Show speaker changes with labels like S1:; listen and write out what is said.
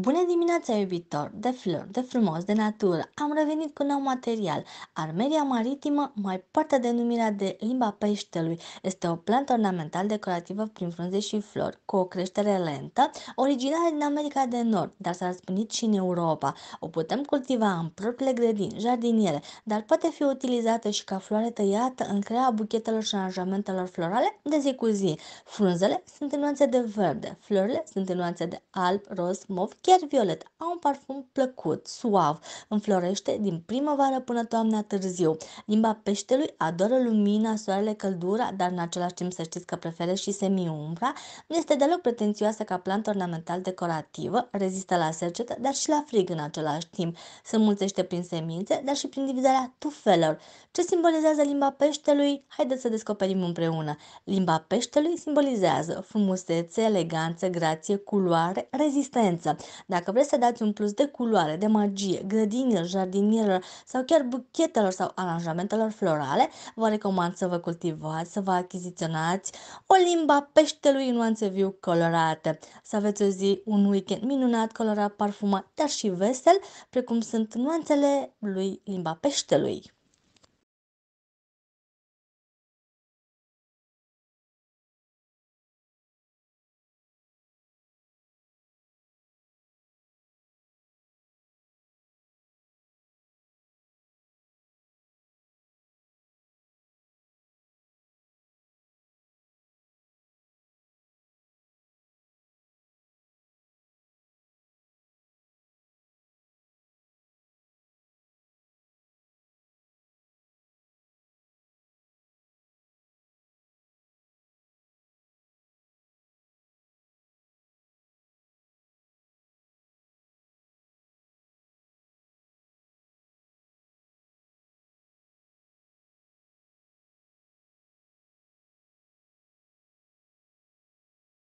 S1: Bună dimineața, iubitor, de flori, de frumos, de natură. Am revenit cu nou material. Armeria maritimă, mai poartă denumirea de limba peștelui, este o plantă ornamental decorativă prin frunze și flori, cu o creștere lentă, originară din America de Nord, dar s-a răspândit și în Europa. O putem cultiva în propriile grădini, jardiniere, dar poate fi utilizată și ca floare tăiată în crea buchetelor și aranjamentelor florale de zi cu zi. Frunzele sunt în nuanțe de verde, florile sunt în nuanțe de alb, roz, mov chiar violet, au un parfum plăcut, suav, înflorește din primăvară până toamna târziu. Limba peștelui adoră lumina, soarele, căldura, dar în același timp să știți că preferă și semiumbra. Nu este deloc pretențioasă ca plantă ornamental decorativă, rezistă la secetă, dar și la frig în același timp. Se mulțește prin semințe, dar și prin divizarea tufelor. Ce simbolizează limba peștelui? Haideți să descoperim împreună. Limba peștelui simbolizează frumusețe, eleganță, grație, culoare, rezistență. Dacă vreți să dați un plus de culoare, de magie, grădinilor, jardinilor sau chiar buchetelor sau aranjamentelor florale, vă recomand să vă cultivați, să vă achiziționați o limba peștelui în nuanțe viu colorate. Să aveți o zi, un weekend minunat, colorat, parfumat, dar și vesel, precum sunt nuanțele lui limba peștelui.